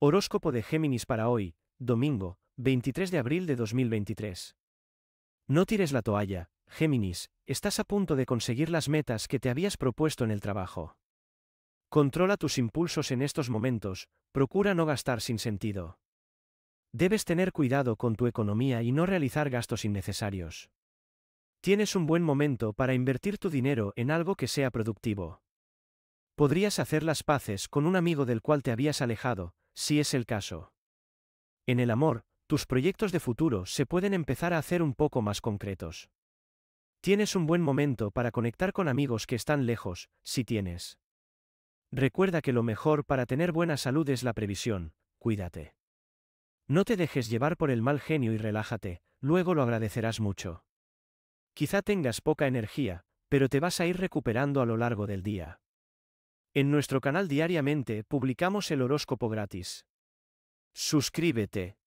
Horóscopo de Géminis para hoy, domingo, 23 de abril de 2023. No tires la toalla, Géminis, estás a punto de conseguir las metas que te habías propuesto en el trabajo. Controla tus impulsos en estos momentos, procura no gastar sin sentido. Debes tener cuidado con tu economía y no realizar gastos innecesarios. Tienes un buen momento para invertir tu dinero en algo que sea productivo. Podrías hacer las paces con un amigo del cual te habías alejado, si es el caso. En el amor, tus proyectos de futuro se pueden empezar a hacer un poco más concretos. Tienes un buen momento para conectar con amigos que están lejos, si tienes. Recuerda que lo mejor para tener buena salud es la previsión, cuídate. No te dejes llevar por el mal genio y relájate, luego lo agradecerás mucho. Quizá tengas poca energía, pero te vas a ir recuperando a lo largo del día. En nuestro canal diariamente publicamos el horóscopo gratis. Suscríbete.